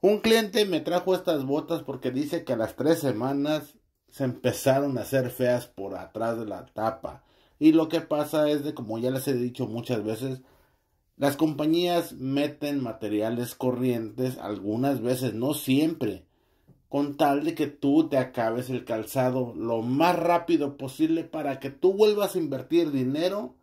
Un cliente me trajo estas botas porque dice que a las tres semanas se empezaron a hacer feas por atrás de la tapa. Y lo que pasa es de, como ya les he dicho muchas veces, las compañías meten materiales corrientes, algunas veces, no siempre, con tal de que tú te acabes el calzado lo más rápido posible para que tú vuelvas a invertir dinero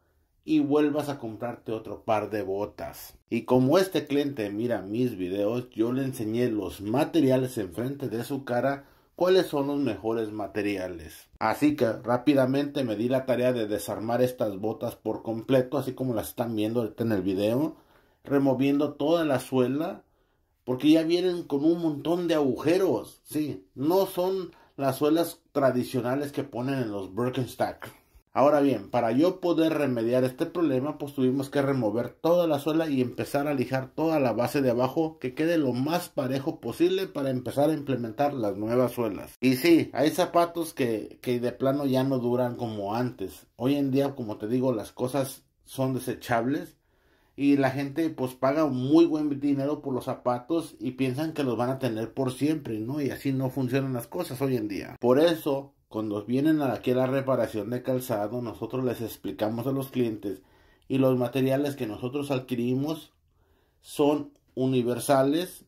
y vuelvas a comprarte otro par de botas. Y como este cliente mira mis videos, yo le enseñé los materiales enfrente de su cara cuáles son los mejores materiales. Así que rápidamente me di la tarea de desarmar estas botas por completo, así como las están viendo en el video, removiendo toda la suela, porque ya vienen con un montón de agujeros. Sí, no son las suelas tradicionales que ponen en los Birkenstock. Ahora bien, para yo poder remediar este problema, pues tuvimos que remover toda la suela y empezar a lijar toda la base de abajo que quede lo más parejo posible para empezar a implementar las nuevas suelas. Y sí, hay zapatos que, de plano ya no duran como antes. Hoy en día, como te digo, las cosas son desechables y la gente pues paga muy buen dinero por los zapatos y piensan que los van a tener por siempre, ¿no? Y así no funcionan las cosas hoy en día. Por eso cuando vienen aquí a la reparación de calzado, nosotros les explicamos a los clientes y los materiales que nosotros adquirimos son universales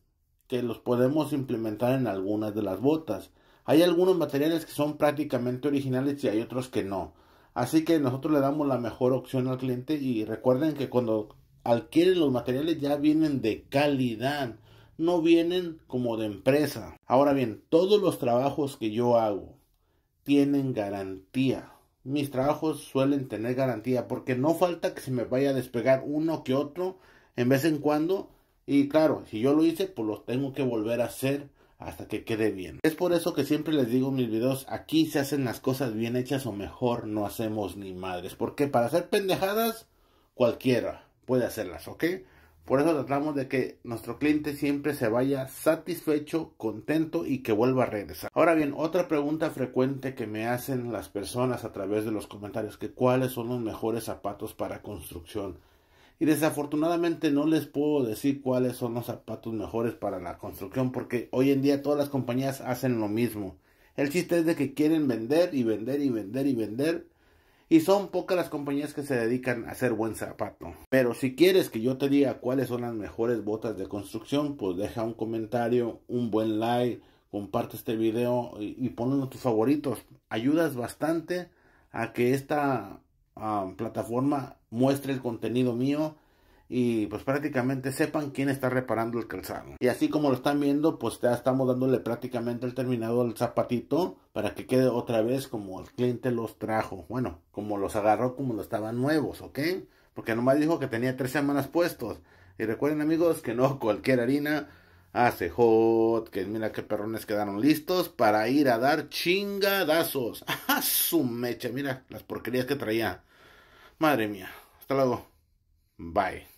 que los podemos implementar en algunas de las botas. Hay algunos materiales que son prácticamente originales y hay otros que no. Así que nosotros le damos la mejor opción al cliente y recuerden que cuando adquieren los materiales ya vienen de calidad, no vienen como de empresa. Ahora bien, todos los trabajos que yo hago, tienen garantía. Mis trabajos suelen tener garantía porque no falta que se me vaya a despegar uno que otro en vez en cuando. Y claro, si yo lo hice, pues lo tengo que volver a hacer hasta que quede bien. Es por eso que siempre les digo en mis videos, aquí se hacen las cosas bien hechas o mejor no hacemos ni madres. Porque para hacer pendejadas, cualquiera puede hacerlas, ¿ok? Por eso tratamos de que nuestro cliente siempre se vaya satisfecho, contento y que vuelva a regresar. Ahora bien, otra pregunta frecuente que me hacen las personas a través de los comentarios, que cuáles son los mejores zapatos para construcción. Y desafortunadamente no les puedo decir cuáles son los zapatos mejores para la construcción porque hoy en día todas las compañías hacen lo mismo. El chiste es de que quieren vender y vender y vender y vender y son pocas las compañías que se dedican a hacer buen zapato. Pero si quieres que yo te diga cuáles son las mejores botas de construcción, pues deja un comentario, un buen like, comparte este video y, y ponlo tus favoritos. Ayudas bastante a que esta ah, plataforma muestre el contenido mío y pues prácticamente sepan quién está reparando el calzado. Y así como lo están viendo, pues ya estamos dándole prácticamente el terminado al zapatito para que quede otra vez como el cliente los trajo. Bueno, como los agarró como lo estaban nuevos, ¿ok? Porque nomás dijo que tenía tres semanas puestos. Y recuerden amigos que no cualquier harina hace hot, que mira qué perrones quedaron listos para ir a dar chingadazos. a ¡Ah, su mecha! Mira las porquerías que traía. Madre mía. Hasta luego. Bye.